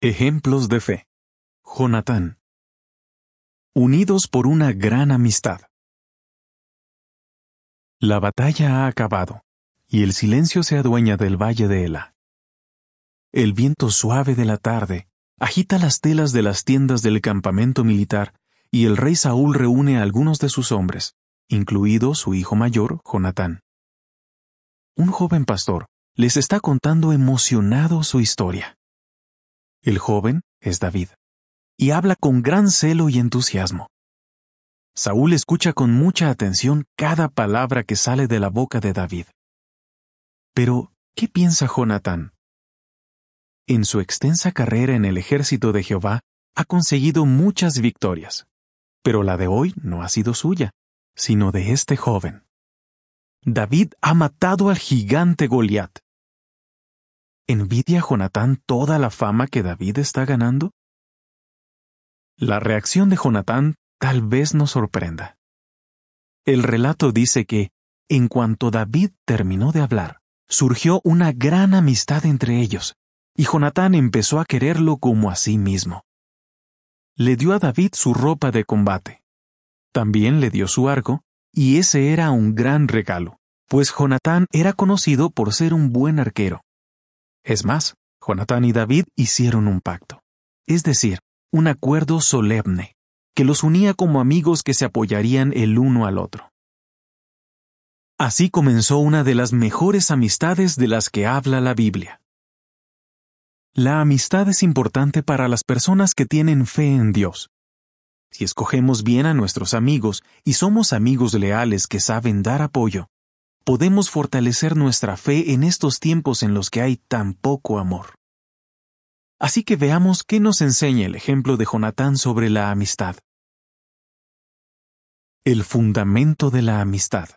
Ejemplos de fe. Jonatán. Unidos por una gran amistad. La batalla ha acabado, y el silencio se adueña del valle de Ela. El viento suave de la tarde agita las telas de las tiendas del campamento militar, y el rey Saúl reúne a algunos de sus hombres, incluido su hijo mayor, Jonatán. Un joven pastor les está contando emocionado su historia. El joven es David, y habla con gran celo y entusiasmo. Saúl escucha con mucha atención cada palabra que sale de la boca de David. Pero, ¿qué piensa Jonatán? En su extensa carrera en el ejército de Jehová, ha conseguido muchas victorias, pero la de hoy no ha sido suya, sino de este joven. David ha matado al gigante Goliat, ¿Envidia Jonatán toda la fama que David está ganando? La reacción de Jonatán tal vez nos sorprenda. El relato dice que, en cuanto David terminó de hablar, surgió una gran amistad entre ellos, y Jonatán empezó a quererlo como a sí mismo. Le dio a David su ropa de combate. También le dio su arco, y ese era un gran regalo, pues Jonatán era conocido por ser un buen arquero. Es más, Jonatán y David hicieron un pacto, es decir, un acuerdo solemne, que los unía como amigos que se apoyarían el uno al otro. Así comenzó una de las mejores amistades de las que habla la Biblia. La amistad es importante para las personas que tienen fe en Dios. Si escogemos bien a nuestros amigos y somos amigos leales que saben dar apoyo, podemos fortalecer nuestra fe en estos tiempos en los que hay tan poco amor. Así que veamos qué nos enseña el ejemplo de Jonatán sobre la amistad. El fundamento de la amistad.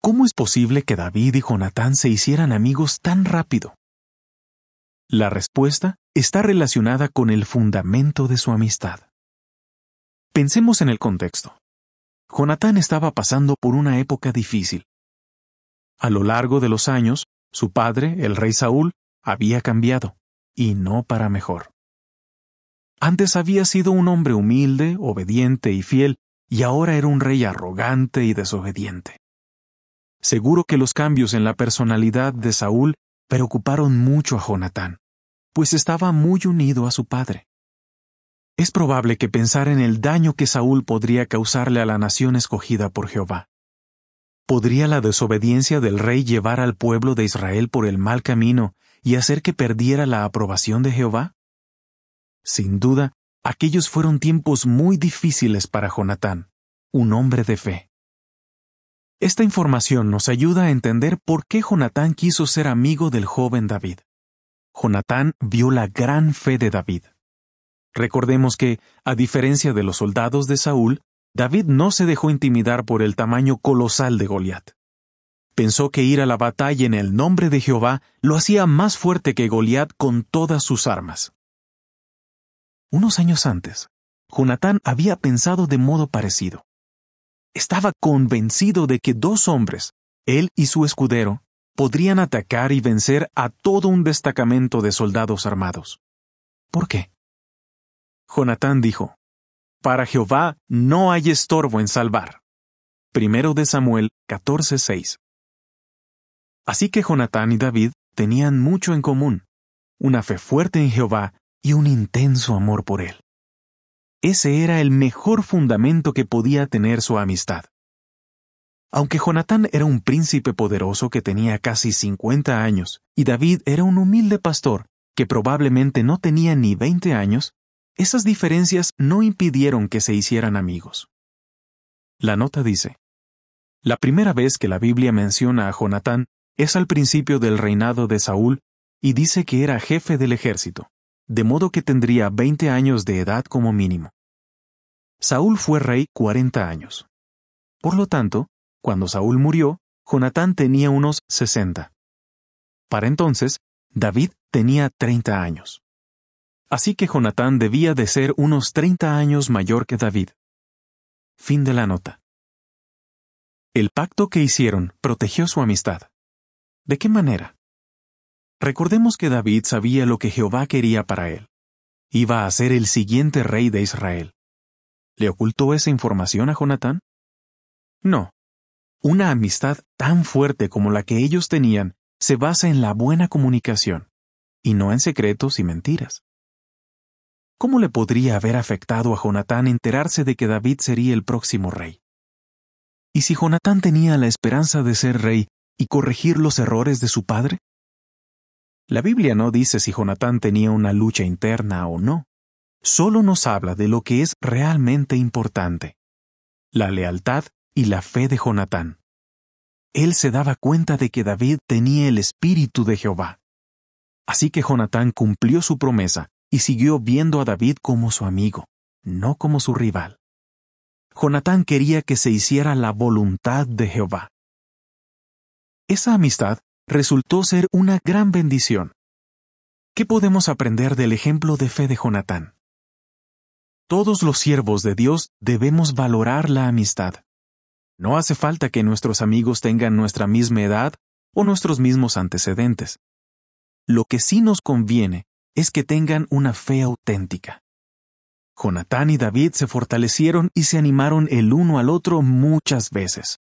¿Cómo es posible que David y Jonatán se hicieran amigos tan rápido? La respuesta está relacionada con el fundamento de su amistad. Pensemos en el contexto. Jonatán estaba pasando por una época difícil. A lo largo de los años, su padre, el rey Saúl, había cambiado, y no para mejor. Antes había sido un hombre humilde, obediente y fiel, y ahora era un rey arrogante y desobediente. Seguro que los cambios en la personalidad de Saúl preocuparon mucho a Jonatán, pues estaba muy unido a su padre. Es probable que pensar en el daño que Saúl podría causarle a la nación escogida por Jehová. ¿Podría la desobediencia del rey llevar al pueblo de Israel por el mal camino y hacer que perdiera la aprobación de Jehová? Sin duda, aquellos fueron tiempos muy difíciles para Jonatán, un hombre de fe. Esta información nos ayuda a entender por qué Jonatán quiso ser amigo del joven David. Jonatán vio la gran fe de David. Recordemos que, a diferencia de los soldados de Saúl, David no se dejó intimidar por el tamaño colosal de Goliat. Pensó que ir a la batalla en el nombre de Jehová lo hacía más fuerte que Goliat con todas sus armas. Unos años antes, Jonatán había pensado de modo parecido. Estaba convencido de que dos hombres, él y su escudero, podrían atacar y vencer a todo un destacamento de soldados armados. ¿Por qué? Jonatán dijo, Para Jehová no hay estorbo en salvar. Primero de Samuel 14:6. Así que Jonatán y David tenían mucho en común, una fe fuerte en Jehová y un intenso amor por él. Ese era el mejor fundamento que podía tener su amistad. Aunque Jonatán era un príncipe poderoso que tenía casi 50 años y David era un humilde pastor que probablemente no tenía ni 20 años, esas diferencias no impidieron que se hicieran amigos. La nota dice, La primera vez que la Biblia menciona a Jonatán es al principio del reinado de Saúl y dice que era jefe del ejército, de modo que tendría 20 años de edad como mínimo. Saúl fue rey 40 años. Por lo tanto, cuando Saúl murió, Jonatán tenía unos 60. Para entonces, David tenía 30 años. Así que Jonatán debía de ser unos 30 años mayor que David. Fin de la nota. El pacto que hicieron protegió su amistad. ¿De qué manera? Recordemos que David sabía lo que Jehová quería para él. Iba a ser el siguiente rey de Israel. ¿Le ocultó esa información a Jonatán? No. Una amistad tan fuerte como la que ellos tenían se basa en la buena comunicación, y no en secretos y mentiras. ¿Cómo le podría haber afectado a Jonatán enterarse de que David sería el próximo rey? ¿Y si Jonatán tenía la esperanza de ser rey y corregir los errores de su padre? La Biblia no dice si Jonatán tenía una lucha interna o no. Solo nos habla de lo que es realmente importante. La lealtad y la fe de Jonatán. Él se daba cuenta de que David tenía el espíritu de Jehová. Así que Jonatán cumplió su promesa y siguió viendo a David como su amigo, no como su rival. Jonatán quería que se hiciera la voluntad de Jehová. Esa amistad resultó ser una gran bendición. ¿Qué podemos aprender del ejemplo de fe de Jonatán? Todos los siervos de Dios debemos valorar la amistad. No hace falta que nuestros amigos tengan nuestra misma edad o nuestros mismos antecedentes. Lo que sí nos conviene es que tengan una fe auténtica. Jonatán y David se fortalecieron y se animaron el uno al otro muchas veces.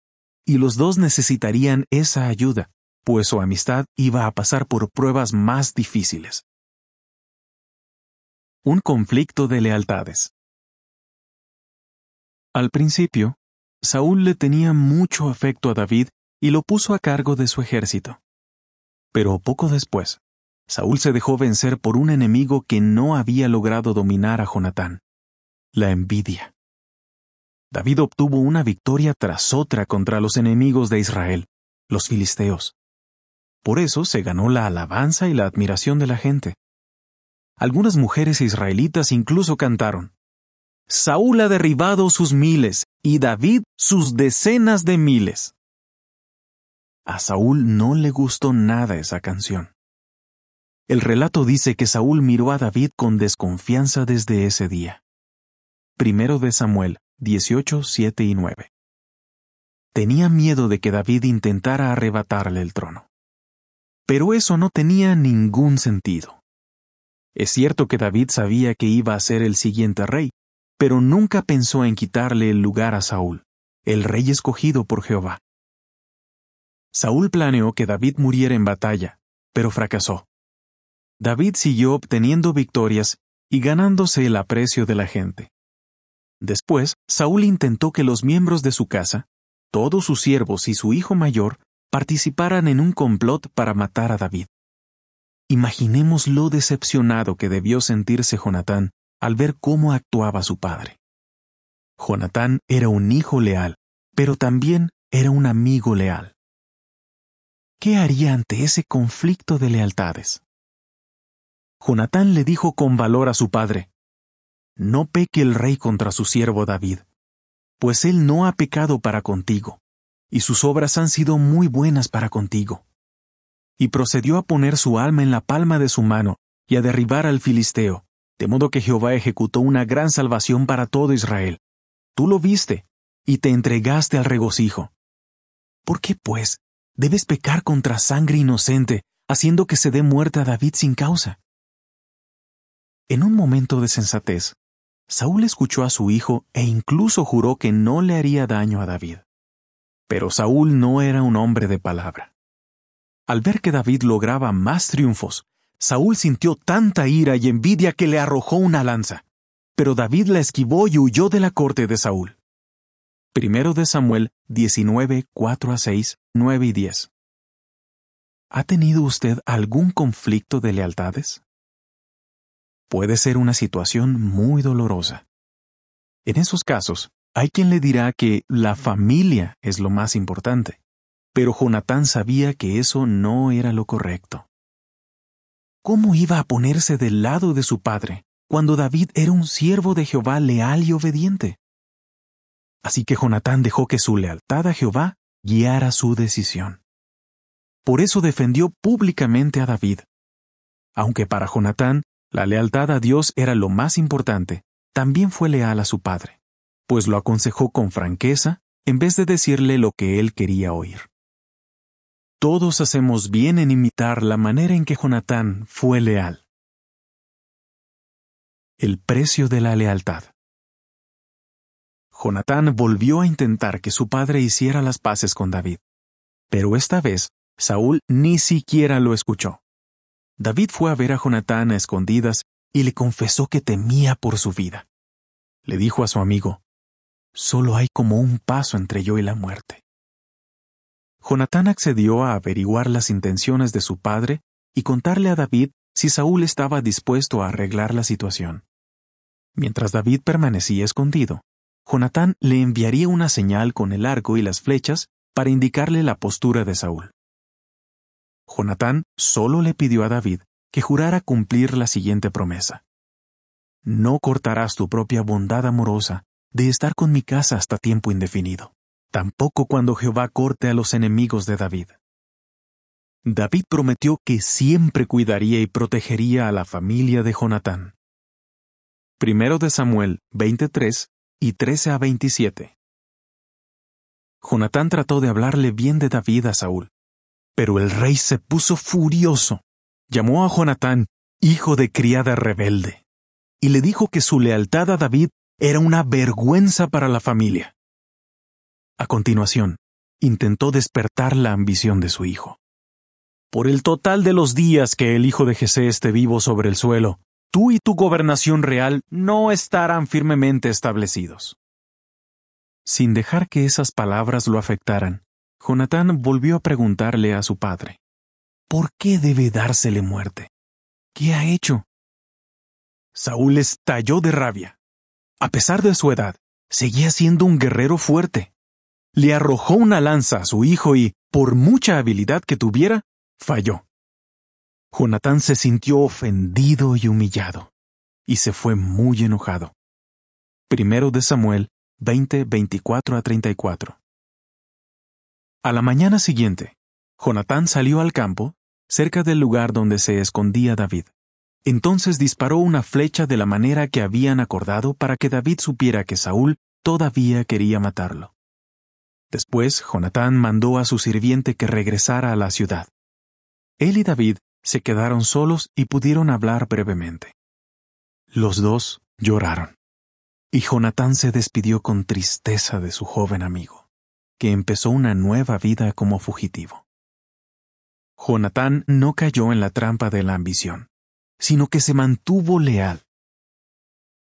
Y los dos necesitarían esa ayuda, pues su amistad iba a pasar por pruebas más difíciles. Un conflicto de lealtades. Al principio, Saúl le tenía mucho afecto a David y lo puso a cargo de su ejército. Pero poco después, Saúl se dejó vencer por un enemigo que no había logrado dominar a Jonatán, la envidia. David obtuvo una victoria tras otra contra los enemigos de Israel, los filisteos. Por eso se ganó la alabanza y la admiración de la gente. Algunas mujeres israelitas incluso cantaron, Saúl ha derribado sus miles y David sus decenas de miles. A Saúl no le gustó nada esa canción. El relato dice que Saúl miró a David con desconfianza desde ese día. Primero de Samuel 18, 7 y 9. Tenía miedo de que David intentara arrebatarle el trono. Pero eso no tenía ningún sentido. Es cierto que David sabía que iba a ser el siguiente rey, pero nunca pensó en quitarle el lugar a Saúl, el rey escogido por Jehová. Saúl planeó que David muriera en batalla, pero fracasó. David siguió obteniendo victorias y ganándose el aprecio de la gente. Después, Saúl intentó que los miembros de su casa, todos sus siervos y su hijo mayor, participaran en un complot para matar a David. Imaginemos lo decepcionado que debió sentirse Jonatán al ver cómo actuaba su padre. Jonatán era un hijo leal, pero también era un amigo leal. ¿Qué haría ante ese conflicto de lealtades? Jonatán le dijo con valor a su padre, No peque el rey contra su siervo David, pues él no ha pecado para contigo, y sus obras han sido muy buenas para contigo. Y procedió a poner su alma en la palma de su mano y a derribar al filisteo, de modo que Jehová ejecutó una gran salvación para todo Israel. Tú lo viste, y te entregaste al regocijo. ¿Por qué, pues, debes pecar contra sangre inocente, haciendo que se dé muerte a David sin causa? En un momento de sensatez, Saúl escuchó a su hijo e incluso juró que no le haría daño a David. Pero Saúl no era un hombre de palabra. Al ver que David lograba más triunfos, Saúl sintió tanta ira y envidia que le arrojó una lanza, pero David la esquivó y huyó de la corte de Saúl. Primero de Samuel 19, 4 a 6, 9 y 10. ¿Ha tenido usted algún conflicto de lealtades? puede ser una situación muy dolorosa. En esos casos, hay quien le dirá que la familia es lo más importante, pero Jonatán sabía que eso no era lo correcto. ¿Cómo iba a ponerse del lado de su padre cuando David era un siervo de Jehová leal y obediente? Así que Jonatán dejó que su lealtad a Jehová guiara su decisión. Por eso defendió públicamente a David. Aunque para Jonatán la lealtad a Dios era lo más importante. También fue leal a su padre, pues lo aconsejó con franqueza en vez de decirle lo que él quería oír. Todos hacemos bien en imitar la manera en que Jonatán fue leal. El precio de la lealtad. Jonatán volvió a intentar que su padre hiciera las paces con David, pero esta vez Saúl ni siquiera lo escuchó. David fue a ver a Jonatán a escondidas y le confesó que temía por su vida. Le dijo a su amigo, Solo hay como un paso entre yo y la muerte. Jonatán accedió a averiguar las intenciones de su padre y contarle a David si Saúl estaba dispuesto a arreglar la situación. Mientras David permanecía escondido, Jonatán le enviaría una señal con el arco y las flechas para indicarle la postura de Saúl. Jonatán solo le pidió a David que jurara cumplir la siguiente promesa. No cortarás tu propia bondad amorosa de estar con mi casa hasta tiempo indefinido, tampoco cuando Jehová corte a los enemigos de David. David prometió que siempre cuidaría y protegería a la familia de Jonatán. Primero de Samuel 23 y 13 a 27. Jonatán trató de hablarle bien de David a Saúl, pero el rey se puso furioso, llamó a Jonatán, hijo de criada rebelde, y le dijo que su lealtad a David era una vergüenza para la familia. A continuación, intentó despertar la ambición de su hijo. Por el total de los días que el hijo de Jesé esté vivo sobre el suelo, tú y tu gobernación real no estarán firmemente establecidos. Sin dejar que esas palabras lo afectaran, Jonatán volvió a preguntarle a su padre, ¿por qué debe dársele muerte? ¿Qué ha hecho? Saúl estalló de rabia. A pesar de su edad, seguía siendo un guerrero fuerte. Le arrojó una lanza a su hijo y, por mucha habilidad que tuviera, falló. Jonatán se sintió ofendido y humillado, y se fue muy enojado. Primero de Samuel 20, a 34. A la mañana siguiente, Jonatán salió al campo, cerca del lugar donde se escondía David. Entonces disparó una flecha de la manera que habían acordado para que David supiera que Saúl todavía quería matarlo. Después, Jonatán mandó a su sirviente que regresara a la ciudad. Él y David se quedaron solos y pudieron hablar brevemente. Los dos lloraron, y Jonatán se despidió con tristeza de su joven amigo que empezó una nueva vida como fugitivo. Jonatán no cayó en la trampa de la ambición, sino que se mantuvo leal.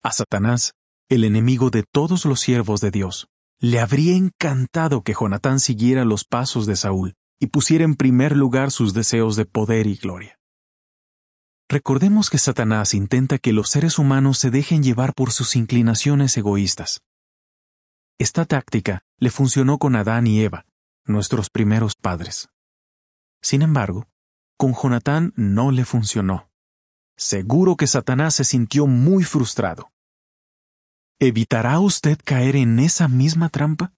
A Satanás, el enemigo de todos los siervos de Dios, le habría encantado que Jonatán siguiera los pasos de Saúl y pusiera en primer lugar sus deseos de poder y gloria. Recordemos que Satanás intenta que los seres humanos se dejen llevar por sus inclinaciones egoístas. Esta táctica le funcionó con Adán y Eva, nuestros primeros padres. Sin embargo, con Jonatán no le funcionó. Seguro que Satanás se sintió muy frustrado. ¿Evitará usted caer en esa misma trampa?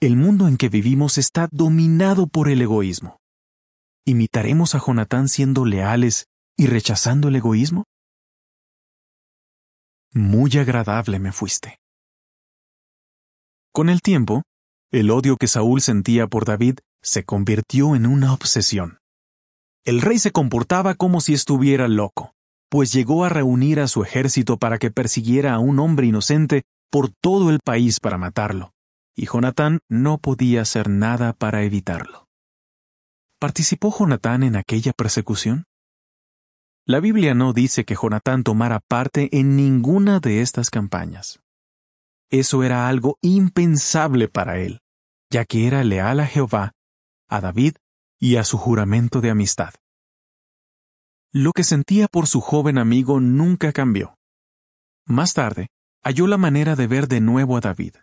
El mundo en que vivimos está dominado por el egoísmo. ¿Imitaremos a Jonatán siendo leales y rechazando el egoísmo? Muy agradable me fuiste. Con el tiempo, el odio que Saúl sentía por David se convirtió en una obsesión. El rey se comportaba como si estuviera loco, pues llegó a reunir a su ejército para que persiguiera a un hombre inocente por todo el país para matarlo, y Jonatán no podía hacer nada para evitarlo. ¿Participó Jonatán en aquella persecución? La Biblia no dice que Jonatán tomara parte en ninguna de estas campañas. Eso era algo impensable para él, ya que era leal a Jehová, a David y a su juramento de amistad. Lo que sentía por su joven amigo nunca cambió. Más tarde, halló la manera de ver de nuevo a David.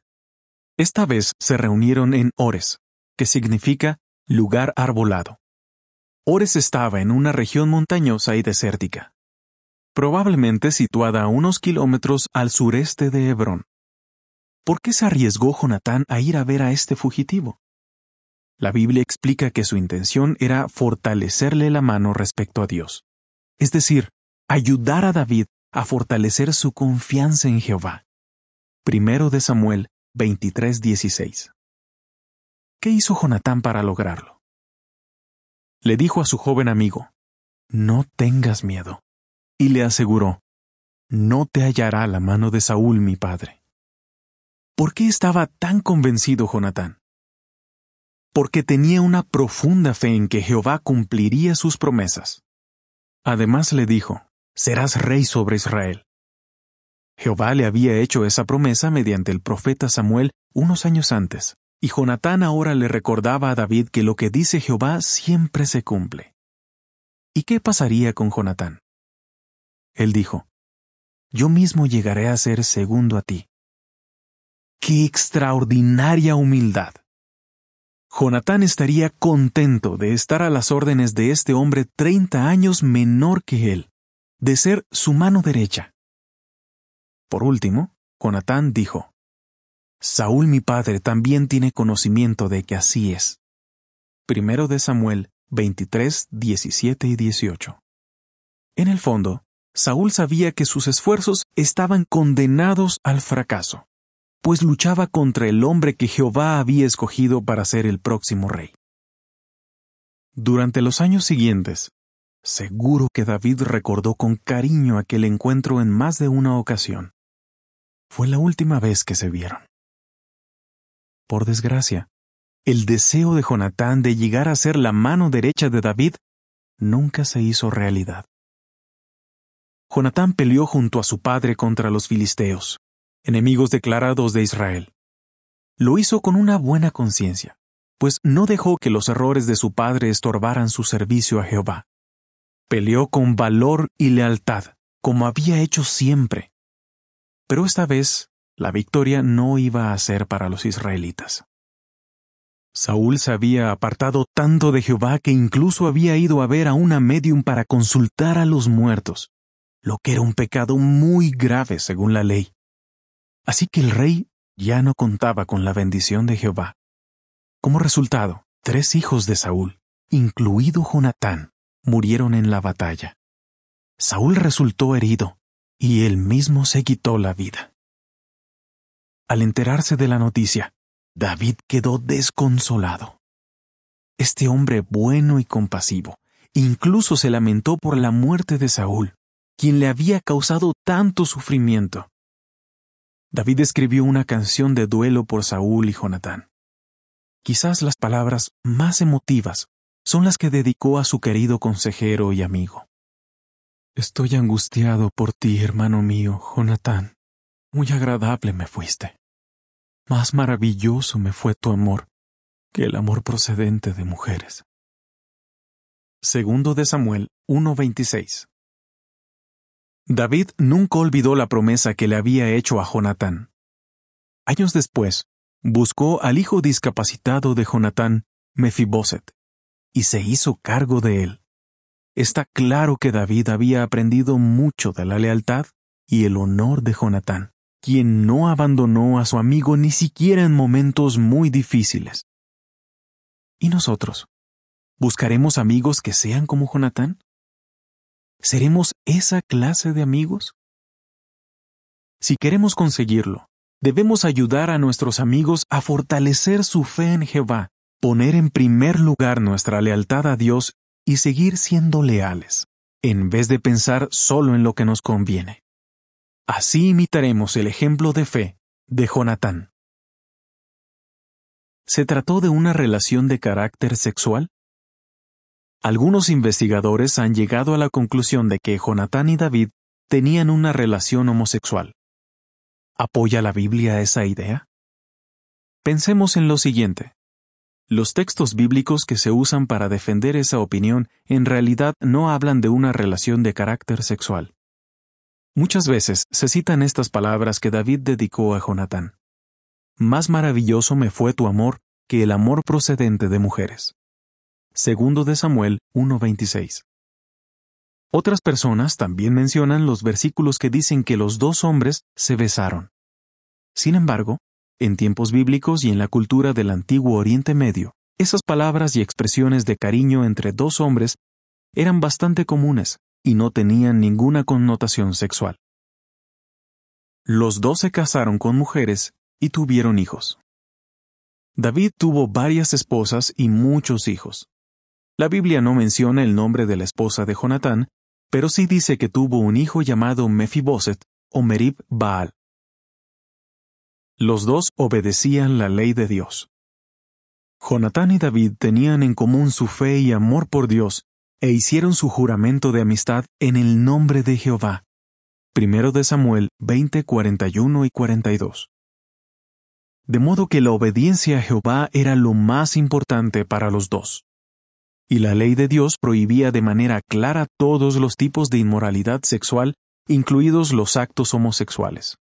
Esta vez se reunieron en Ores, que significa lugar arbolado. Ores estaba en una región montañosa y desértica, probablemente situada a unos kilómetros al sureste de Hebrón. ¿Por qué se arriesgó Jonatán a ir a ver a este fugitivo? La Biblia explica que su intención era fortalecerle la mano respecto a Dios, es decir, ayudar a David a fortalecer su confianza en Jehová. Primero de Samuel 23:16. ¿Qué hizo Jonatán para lograrlo? Le dijo a su joven amigo, No tengas miedo, y le aseguró, No te hallará la mano de Saúl mi padre. ¿Por qué estaba tan convencido Jonatán? Porque tenía una profunda fe en que Jehová cumpliría sus promesas. Además le dijo, Serás rey sobre Israel. Jehová le había hecho esa promesa mediante el profeta Samuel unos años antes, y Jonatán ahora le recordaba a David que lo que dice Jehová siempre se cumple. ¿Y qué pasaría con Jonatán? Él dijo, Yo mismo llegaré a ser segundo a ti, ¡Qué extraordinaria humildad! Jonatán estaría contento de estar a las órdenes de este hombre treinta años menor que él, de ser su mano derecha. Por último, Jonatán dijo, Saúl mi padre también tiene conocimiento de que así es. Primero de Samuel 23, 17 y 18. En el fondo, Saúl sabía que sus esfuerzos estaban condenados al fracaso pues luchaba contra el hombre que Jehová había escogido para ser el próximo rey. Durante los años siguientes, seguro que David recordó con cariño aquel encuentro en más de una ocasión. Fue la última vez que se vieron. Por desgracia, el deseo de Jonatán de llegar a ser la mano derecha de David nunca se hizo realidad. Jonatán peleó junto a su padre contra los filisteos, enemigos declarados de Israel. Lo hizo con una buena conciencia, pues no dejó que los errores de su padre estorbaran su servicio a Jehová. Peleó con valor y lealtad, como había hecho siempre. Pero esta vez la victoria no iba a ser para los israelitas. Saúl se había apartado tanto de Jehová que incluso había ido a ver a una medium para consultar a los muertos, lo que era un pecado muy grave según la ley. Así que el rey ya no contaba con la bendición de Jehová. Como resultado, tres hijos de Saúl, incluido Jonatán, murieron en la batalla. Saúl resultó herido, y él mismo se quitó la vida. Al enterarse de la noticia, David quedó desconsolado. Este hombre bueno y compasivo incluso se lamentó por la muerte de Saúl, quien le había causado tanto sufrimiento. David escribió una canción de duelo por Saúl y Jonatán. Quizás las palabras más emotivas son las que dedicó a su querido consejero y amigo. Estoy angustiado por ti, hermano mío, Jonatán. Muy agradable me fuiste. Más maravilloso me fue tu amor que el amor procedente de mujeres. Segundo de Samuel 1.26 David nunca olvidó la promesa que le había hecho a Jonatán. Años después, buscó al hijo discapacitado de Jonatán, Mefiboset, y se hizo cargo de él. Está claro que David había aprendido mucho de la lealtad y el honor de Jonatán, quien no abandonó a su amigo ni siquiera en momentos muy difíciles. ¿Y nosotros? ¿Buscaremos amigos que sean como Jonatán? ¿Seremos esa clase de amigos? Si queremos conseguirlo, debemos ayudar a nuestros amigos a fortalecer su fe en Jehová, poner en primer lugar nuestra lealtad a Dios y seguir siendo leales, en vez de pensar solo en lo que nos conviene. Así imitaremos el ejemplo de fe de Jonatán. ¿Se trató de una relación de carácter sexual? Algunos investigadores han llegado a la conclusión de que Jonatán y David tenían una relación homosexual. ¿Apoya la Biblia esa idea? Pensemos en lo siguiente. Los textos bíblicos que se usan para defender esa opinión en realidad no hablan de una relación de carácter sexual. Muchas veces se citan estas palabras que David dedicó a Jonatán. Más maravilloso me fue tu amor que el amor procedente de mujeres. Segundo de Samuel 1:26. Otras personas también mencionan los versículos que dicen que los dos hombres se besaron. Sin embargo, en tiempos bíblicos y en la cultura del antiguo Oriente Medio, esas palabras y expresiones de cariño entre dos hombres eran bastante comunes y no tenían ninguna connotación sexual. Los dos se casaron con mujeres y tuvieron hijos. David tuvo varias esposas y muchos hijos. La Biblia no menciona el nombre de la esposa de Jonatán, pero sí dice que tuvo un hijo llamado Mefiboset, o Merib Baal. Los dos obedecían la ley de Dios. Jonatán y David tenían en común su fe y amor por Dios, e hicieron su juramento de amistad en el nombre de Jehová. Primero de Samuel 20, 41 y 42. De modo que la obediencia a Jehová era lo más importante para los dos y la ley de Dios prohibía de manera clara todos los tipos de inmoralidad sexual, incluidos los actos homosexuales.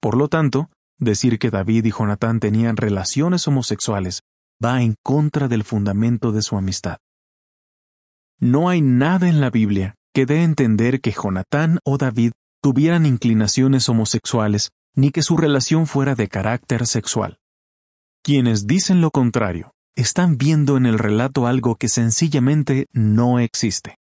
Por lo tanto, decir que David y Jonatán tenían relaciones homosexuales va en contra del fundamento de su amistad. No hay nada en la Biblia que dé a entender que Jonatán o David tuvieran inclinaciones homosexuales ni que su relación fuera de carácter sexual. Quienes dicen lo contrario están viendo en el relato algo que sencillamente no existe.